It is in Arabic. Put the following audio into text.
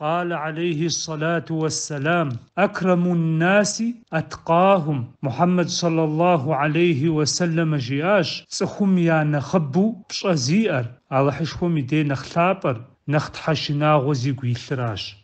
قال عليه الصلاه والسلام اكرم الناس اتقاهم محمد صلى الله عليه وسلم جياش سخم يا نخبو بشازيئر على حشكم دي نخلابر نخت حشنا غزي قيلراش